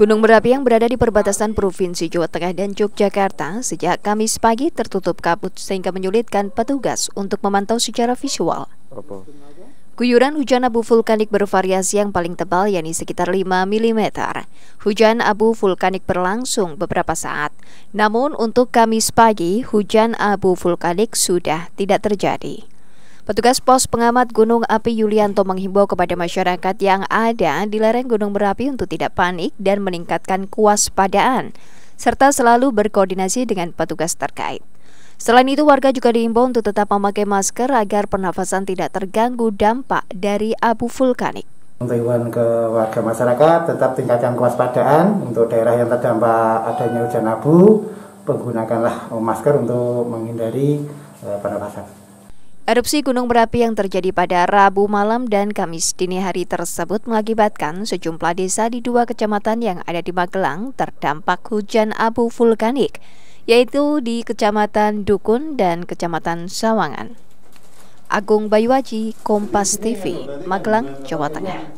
Gunung Merapi yang berada di perbatasan Provinsi Jawa Tengah dan Yogyakarta sejak Kamis pagi tertutup kabut sehingga menyulitkan petugas untuk memantau secara visual. Apa? Guyuran hujan abu vulkanik bervariasi yang paling tebal yakni sekitar 5 mm. Hujan abu vulkanik berlangsung beberapa saat. Namun untuk Kamis pagi, hujan abu vulkanik sudah tidak terjadi. Petugas pos pengamat Gunung Api Yulianto menghimbau kepada masyarakat yang ada di lereng Gunung Merapi untuk tidak panik dan meningkatkan kewaspadaan, serta selalu berkoordinasi dengan petugas terkait. Selain itu, warga juga diimbau untuk tetap memakai masker agar pernafasan tidak terganggu dampak dari abu vulkanik. Himbauan ke warga masyarakat tetap tingkatkan kewaspadaan untuk daerah yang terdampak adanya hujan abu, menggunakanlah masker untuk menghindari eh, pernafasan. Erupsi gunung berapi yang terjadi pada Rabu malam dan Kamis dini hari tersebut mengakibatkan sejumlah desa di dua kecamatan yang ada di Magelang terdampak hujan abu vulkanik, yaitu di Kecamatan Dukun dan Kecamatan Sawangan. Agung Bayuaji, Kompas TV, Magelang, Jawa Tengah.